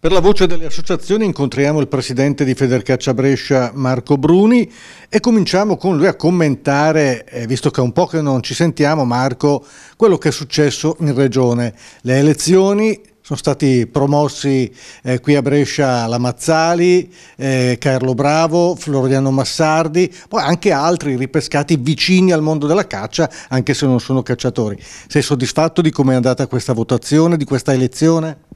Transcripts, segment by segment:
Per la voce delle associazioni incontriamo il presidente di Federcaccia Brescia Marco Bruni e cominciamo con lui a commentare, eh, visto che è un po' che non ci sentiamo Marco, quello che è successo in regione. Le elezioni sono stati promossi eh, qui a Brescia Lamazzali, eh, Carlo Bravo, Floriano Massardi, poi anche altri ripescati vicini al mondo della caccia, anche se non sono cacciatori. Sei soddisfatto di come è andata questa votazione, di questa elezione?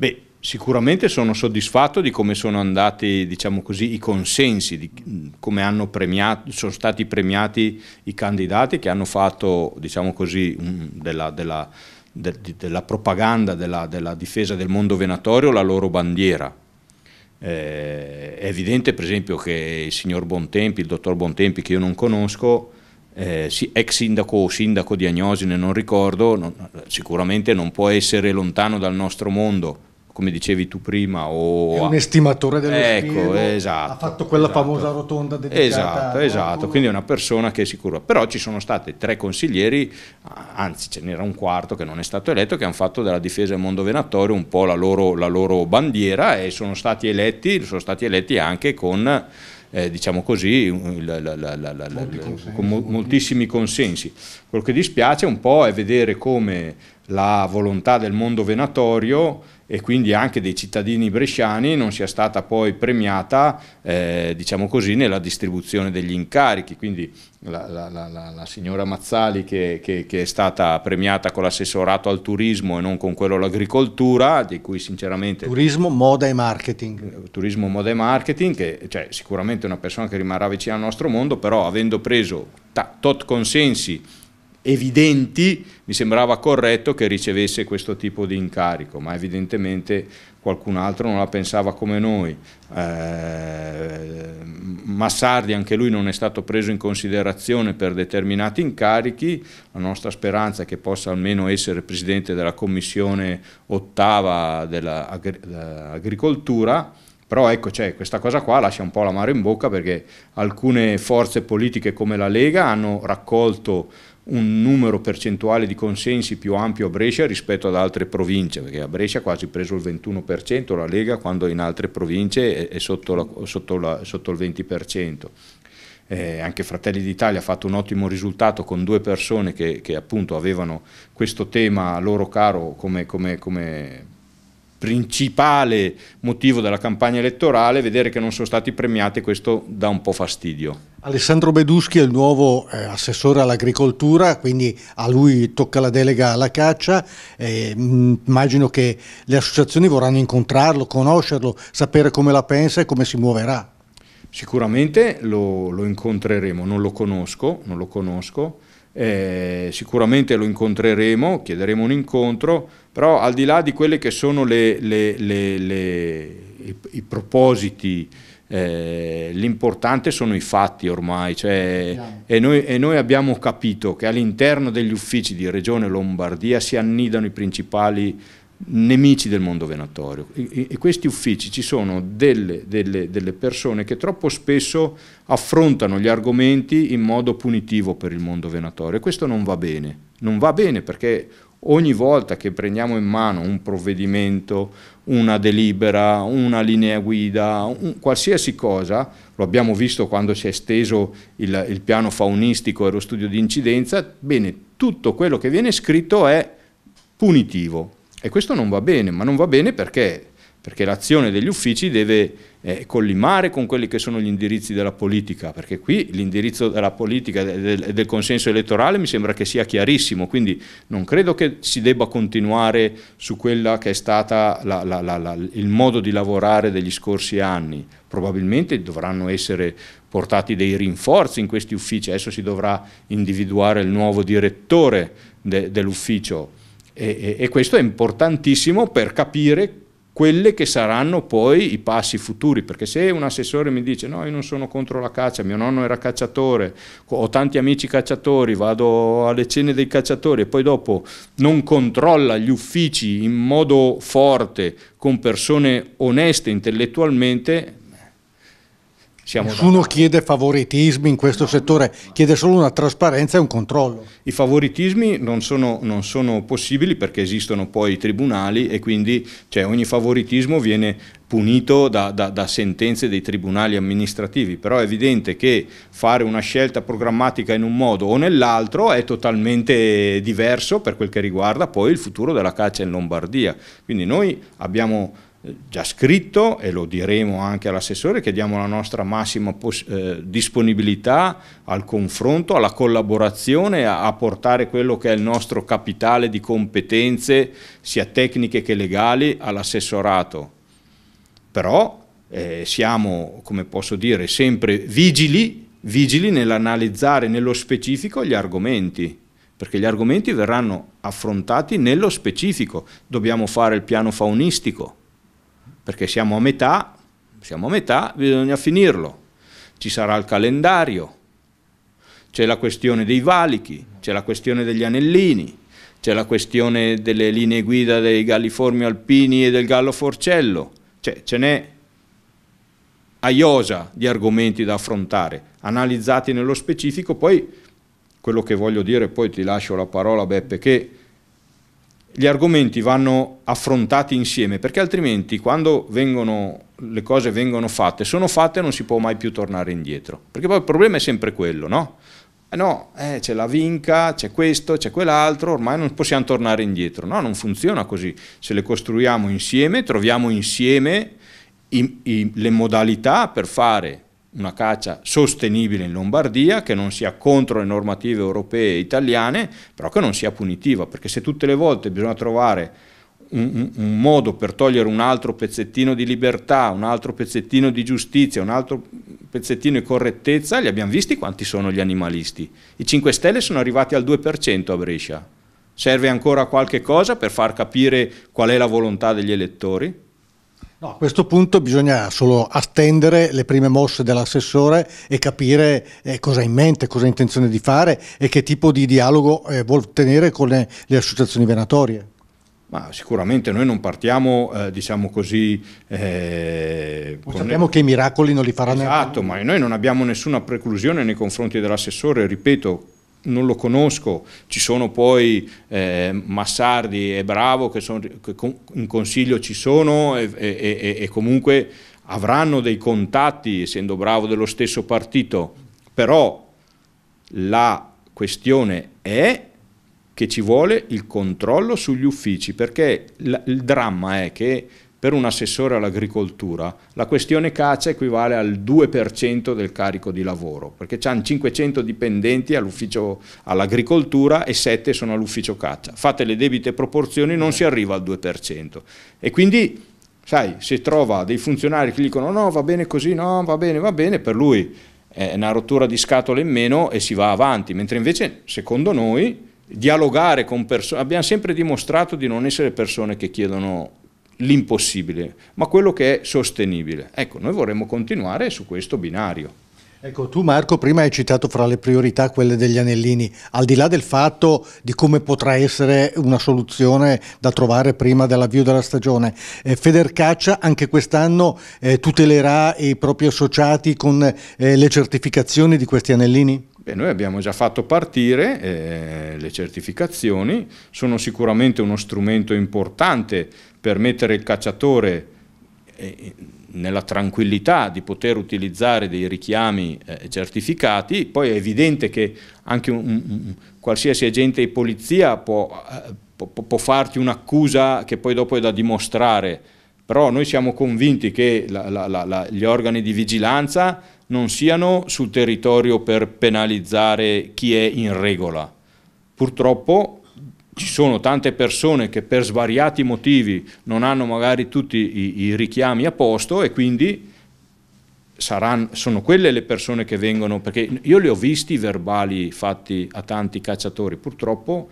Beh, sicuramente sono soddisfatto di come sono andati diciamo così, i consensi, di come premiato, sono stati premiati i candidati che hanno fatto diciamo così, della, della, de, della, propaganda, della, della, difesa del mondo venatorio la loro bandiera. Eh, è evidente per esempio che il signor Bontempi, il dottor Bontempi che io non conosco, eh, ex sindaco o sindaco di Agnosine, non ricordo, non, sicuramente non può essere lontano dal nostro mondo, come dicevi tu prima, o è un estimatore dello ecco, spirito, esatto, ha fatto quella esatto. famosa rotonda dedicata Esatto, esatto, quindi è una persona che è sicura. Però ci sono stati tre consiglieri, anzi ce n'era un quarto che non è stato eletto, che hanno fatto della difesa del mondo venatorio un po' la loro, la loro bandiera e sono stati eletti, sono stati eletti anche con... Eh, diciamo così, la, la, la, Molti consensi, con mo moltissimi consensi. Quello che dispiace un po' è vedere come la volontà del mondo venatorio e quindi anche dei cittadini bresciani non sia stata poi premiata eh, diciamo così, nella distribuzione degli incarichi. Quindi la, la, la, la signora Mazzali che, che, che, è stata premiata con l'assessorato al turismo e non con quello all'agricoltura, di cui sinceramente... Turismo, moda e marketing. Eh, turismo, moda e marketing, che cioè, sicuramente è una persona che rimarrà vicina al nostro mondo, però avendo preso tot consensi evidenti, mi sembrava corretto che ricevesse questo tipo di incarico, ma evidentemente qualcun altro non la pensava come noi. Eh, Massardi anche lui non è stato preso in considerazione per determinati incarichi, la nostra speranza è che possa almeno essere presidente della commissione ottava dell'agricoltura, però ecco cioè, questa cosa qua lascia un po' la mare in bocca perché alcune forze politiche come la Lega hanno raccolto un numero percentuale di consensi più ampio a Brescia rispetto ad altre province, perché a Brescia ha quasi preso il 21% la Lega, quando in altre province è, sotto, la, sotto, la, sotto il 20%. Eh, anche Fratelli d'Italia ha fatto un ottimo risultato con due persone che, che appunto avevano questo tema loro caro come, come, come principale motivo della campagna elettorale, vedere che non sono stati premiati, questo dà un po' fastidio. Alessandro Beduschi è il nuovo eh, assessore all'agricoltura, quindi a lui tocca la delega alla caccia, eh, mm, immagino che le associazioni vorranno incontrarlo, conoscerlo, sapere come la pensa e come si muoverà. Sicuramente lo, lo incontreremo, non lo conosco, non lo conosco eh, sicuramente lo incontreremo, chiederemo un incontro, però al di là di quelli che sono le, le, le, i, i, propositi, eh, l'importante sono i fatti ormai, cioè, e, noi, e, noi, abbiamo capito che all'interno degli uffici di Regione Lombardia si annidano i principali nemici del mondo venatorio. In questi uffici ci sono delle, delle, delle, persone che troppo spesso affrontano gli argomenti in modo punitivo per il mondo venatorio e questo non va bene. Non va bene perché ogni volta che prendiamo in mano un provvedimento, una delibera, una linea guida, un, qualsiasi cosa, lo abbiamo visto quando si è esteso il, il piano faunistico e lo studio di incidenza, bene, tutto quello che viene scritto è punitivo, e questo non va bene, ma non va bene perché? Perché l'azione degli uffici deve eh, collimare con quelli che sono gli indirizzi della politica, perché qui l'indirizzo della politica e del, del, consenso elettorale mi sembra che sia chiarissimo, quindi non credo che si debba continuare su quella che è stata la, la, la, il modo di lavorare degli scorsi anni. Probabilmente dovranno essere portati dei rinforzi in questi uffici, adesso si dovrà individuare il nuovo direttore de, dell'ufficio e, e, questo è importantissimo per capire quelli che saranno poi i passi futuri, perché se un assessore mi dice no, io non sono contro la caccia, mio nonno era cacciatore, ho tanti amici cacciatori, vado alle cene dei cacciatori e poi dopo non controlla gli uffici in modo forte con persone oneste intellettualmente, siamo Nessuno da... chiede favoritismi in questo no, settore, no, no. chiede solo una trasparenza e un controllo. I favoritismi non sono, non sono possibili perché esistono poi i tribunali e quindi cioè, ogni favoritismo viene punito da, da, da, sentenze dei tribunali amministrativi, però è evidente che fare una scelta programmatica in un modo o nell'altro è totalmente diverso per quel che riguarda poi il futuro della caccia in Lombardia. Quindi noi abbiamo già scritto e lo diremo anche all'assessore che diamo la nostra massima eh, disponibilità al confronto, alla collaborazione, a, a, portare quello che è il nostro capitale di competenze, sia tecniche che legali, all'assessorato. Però eh, siamo, come posso dire, sempre vigili, vigili nell'analizzare nello specifico gli argomenti perché gli argomenti verranno affrontati nello specifico. Dobbiamo fare il piano faunistico, perché siamo a metà, siamo a metà, bisogna finirlo. Ci sarà il calendario, c'è la questione dei valichi, c'è la questione degli anellini, c'è la questione delle linee guida dei galliformi alpini e del gallo forcello, cioè ce n'è aiosa di argomenti da affrontare, analizzati nello specifico, poi quello che voglio dire, poi ti lascio la parola Beppe, che gli argomenti vanno affrontati insieme perché altrimenti quando vengono, le cose vengono fatte, sono fatte e non si può mai più tornare indietro. Perché poi il problema è sempre quello, no? Eh no, eh, c'è la vinca, c'è questo, c'è quell'altro, ormai non possiamo tornare indietro. No, non funziona così. Se le costruiamo insieme, troviamo insieme i, i, le modalità per fare una caccia sostenibile in Lombardia, che non sia contro le normative europee e italiane, però che non sia punitiva, perché se tutte le volte bisogna trovare un, un, un, modo per togliere un altro pezzettino di libertà, un altro pezzettino di giustizia, un altro pezzettino di correttezza, li abbiamo visti quanti sono gli animalisti. I 5 Stelle sono arrivati al 2% a Brescia. Serve ancora qualche cosa per far capire qual è la volontà degli elettori? No, a questo punto bisogna solo attendere le prime mosse dell'assessore e capire eh, cosa ha in mente, cosa ha intenzione di fare e che tipo di dialogo eh, vuol tenere con le, le associazioni venatorie. Ma sicuramente noi non partiamo, eh, diciamo così... Eh, Sappiamo che i miracoli non li farà esatto, nessuno. Esatto, ma noi non abbiamo nessuna preclusione nei confronti dell'assessore, ripeto, non lo conosco, ci sono poi eh, Massardi e Bravo che, sono, che con, in consiglio ci sono e, e, e, comunque avranno dei contatti, essendo Bravo dello stesso partito, però la questione è che ci vuole il controllo sugli uffici, perché il dramma è che per un assessore all'agricoltura la questione caccia equivale al 2% del carico di lavoro, perché hanno 500 dipendenti all'ufficio all'agricoltura e 7 sono all'ufficio caccia. Fate le debite proporzioni, non si arriva al 2%. E quindi, sai, se trova dei funzionari che gli dicono no, va bene così, no, va bene, va bene, per lui è una rottura di scatole in meno e si va avanti, mentre invece, secondo noi, dialogare con persone, abbiamo sempre dimostrato di non essere persone che chiedono l'impossibile, ma quello che è sostenibile. Ecco, noi vorremmo continuare su questo binario. Ecco, tu Marco prima hai citato fra le priorità quelle degli anellini, al di là del fatto di come potrà essere una soluzione da trovare prima dell'avvio della stagione, eh, Federcaccia anche quest'anno eh, tutelerà i propri associati con eh, le certificazioni di questi anellini? Beh, noi abbiamo già fatto partire eh, le certificazioni, sono sicuramente uno strumento importante per mettere il cacciatore eh, nella tranquillità di poter utilizzare dei richiami eh, certificati, poi è evidente che anche un, un, qualsiasi agente di polizia eh, può, può farti un'accusa che poi dopo è da dimostrare, però noi siamo convinti che la, la, la, gli organi di vigilanza non siano sul territorio per penalizzare chi è in regola. Purtroppo ci sono tante persone che per svariati motivi non hanno magari tutti i, i richiami a posto e quindi saranno, sono quelle le persone che vengono, perché io li ho visti i verbali fatti a tanti cacciatori, purtroppo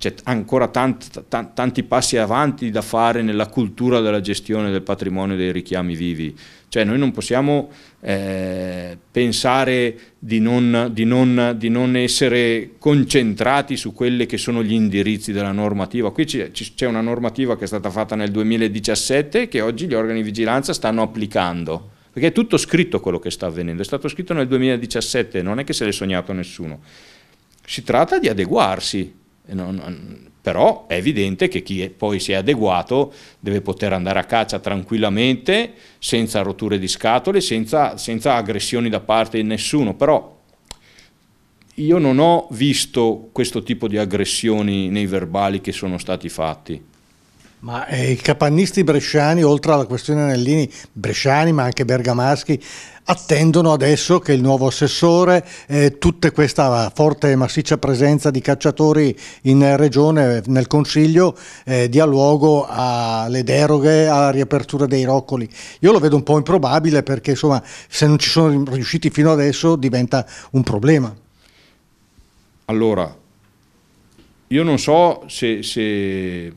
c'è ancora tant, tanti passi avanti da fare nella cultura della gestione del patrimonio dei richiami vivi. Cioè noi non possiamo eh, pensare di non, di, non, di non, essere concentrati su quelli che sono gli indirizzi della normativa. Qui c'è una normativa che è stata fatta nel 2017 che oggi gli organi di vigilanza stanno applicando perché è tutto scritto quello che sta avvenendo, è stato scritto nel 2017, non è che se l'è sognato nessuno. Si tratta di adeguarsi non, però è evidente che chi è, poi si è adeguato deve poter andare a caccia tranquillamente, senza rotture di scatole, senza, senza aggressioni da parte di nessuno. Però io non ho visto questo tipo di aggressioni nei verbali che sono stati fatti. Ma eh, i capannisti bresciani, oltre alla questione Anellini, bresciani ma anche bergamaschi, attendono adesso che il nuovo assessore, eh, tutta questa forte e massiccia presenza di cacciatori in regione, nel Consiglio, eh, dia luogo alle deroghe, alla riapertura dei roccoli. Io lo vedo un po' improbabile perché insomma se non ci sono riusciti fino adesso diventa un problema. Allora, io non so se, se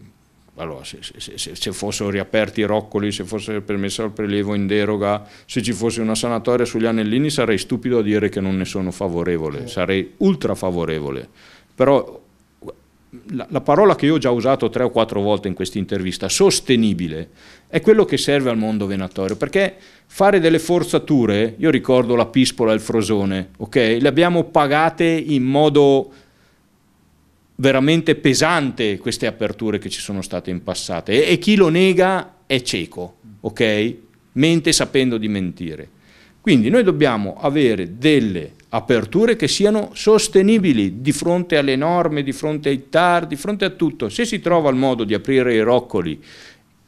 allora, se, se, se, se, fossero riaperti i roccoli, se fosse permesso il prelievo in deroga, se ci fosse una sanatoria sugli anellini sarei stupido a dire che non ne sono favorevole, sarei ultra favorevole. Però la, la parola che io ho già usato tre o quattro volte in questa intervista, sostenibile, è quello che serve al mondo venatorio, perché fare delle forzature, io ricordo la pispola e il frosone, ok? Le abbiamo pagate in modo veramente pesante queste aperture che ci sono state in passato e, e chi lo nega è cieco, ok? Mente sapendo di mentire. Quindi noi dobbiamo avere delle aperture che siano sostenibili di fronte alle norme, di fronte ai TAR, di fronte a tutto. Se si trova il modo di aprire i roccoli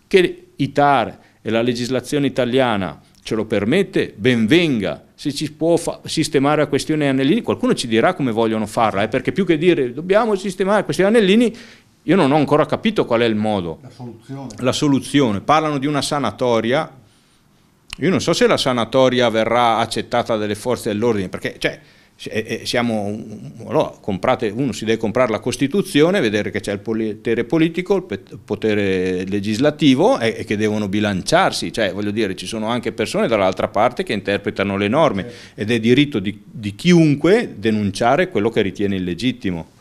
che i TAR e la legislazione italiana ce lo permette, ben venga. Se ci può sistemare la questione anellini, qualcuno ci dirà come vogliono farla, eh, perché più che dire dobbiamo sistemare la questione anellini, io non ho ancora capito qual è il modo. La soluzione. La soluzione. Parlano di una sanatoria. Io non so se la sanatoria verrà accettata dalle forze dell'ordine, perché cioè, eh, eh, siamo, no, comprate, uno si deve comprare la Costituzione, vedere che c'è il potere politico, il potere legislativo e, e, che devono bilanciarsi, cioè voglio dire ci sono anche persone dall'altra parte che interpretano le norme ed è diritto di, di chiunque denunciare quello che ritiene illegittimo.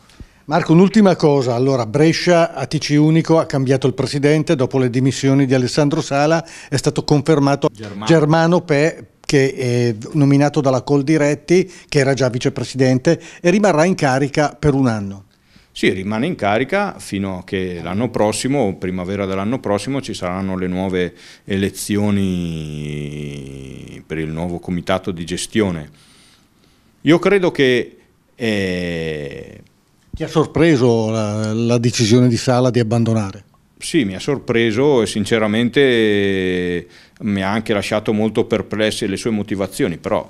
Marco, un'ultima cosa, allora Brescia a TC Unico ha cambiato il presidente dopo le dimissioni di Alessandro Sala, è stato confermato Germano, Germano Pe che è nominato dalla Coldiretti, che era già vicepresidente, e rimarrà in carica per un anno. Sì, rimane in carica fino a che l'anno prossimo, primavera dell'anno prossimo, ci saranno le nuove elezioni per il nuovo comitato di gestione. Io credo che... Eh... Ti ha sorpreso la, la decisione di Sala di abbandonare? Sì, mi ha sorpreso e sinceramente eh, mi ha anche lasciato molto perplesse le sue motivazioni, però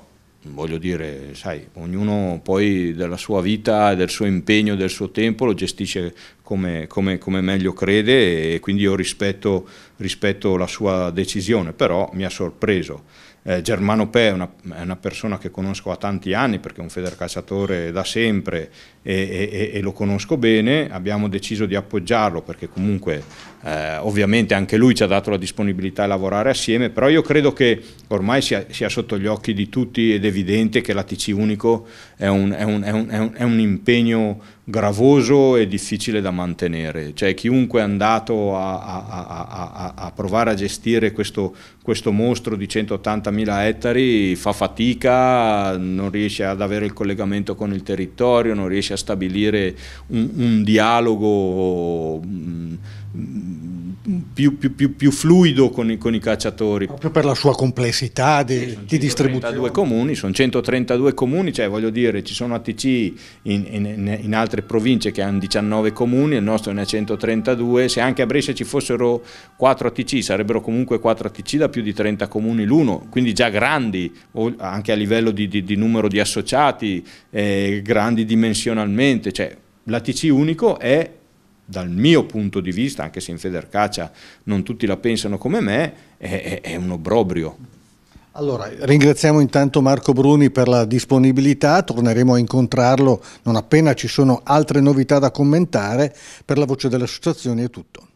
voglio dire, sai, ognuno poi della sua vita, del suo impegno, del suo tempo lo gestisce come, come, come meglio crede e quindi io rispetto, rispetto, la sua decisione, però mi ha sorpreso. Eh, Germano Pe è una, è una persona che conosco da tanti anni perché è un federcalciatore da sempre, e, e, e, lo conosco bene, abbiamo deciso di appoggiarlo perché comunque eh, ovviamente anche lui ci ha dato la disponibilità a lavorare assieme, però io credo che ormai sia, sia sotto gli occhi di tutti ed evidente che l'ATC unico è un, è, un, è, un, è un, impegno gravoso e difficile da mantenere, cioè chiunque è andato a, a, a, a provare a gestire questo, questo mostro di 180.000 ettari fa fatica, non riesce ad avere il collegamento con il territorio, non riesce a a stabilire un, un dialogo mh, mm, mh, più, più, più, più fluido con i, con i, cacciatori. Proprio per la sua complessità di, sì, di distribuzione. 132 comuni, sono 132 comuni, cioè voglio dire ci sono ATC in, in, in altre province che hanno 19 comuni, il nostro ne ha 132, se anche a Brescia ci fossero 4 ATC sarebbero comunque 4 ATC da più di 30 comuni l'uno, quindi già grandi anche a livello di, di, di numero di associati, eh, grandi dimensionalmente, cioè l'ATC unico è dal mio punto di vista, anche se in Federcaccia non tutti la pensano come me, è, è un obbrobrio. Allora, ringraziamo intanto Marco Bruni per la disponibilità, torneremo a incontrarlo non appena ci sono altre novità da commentare. Per la voce delle associazioni è tutto.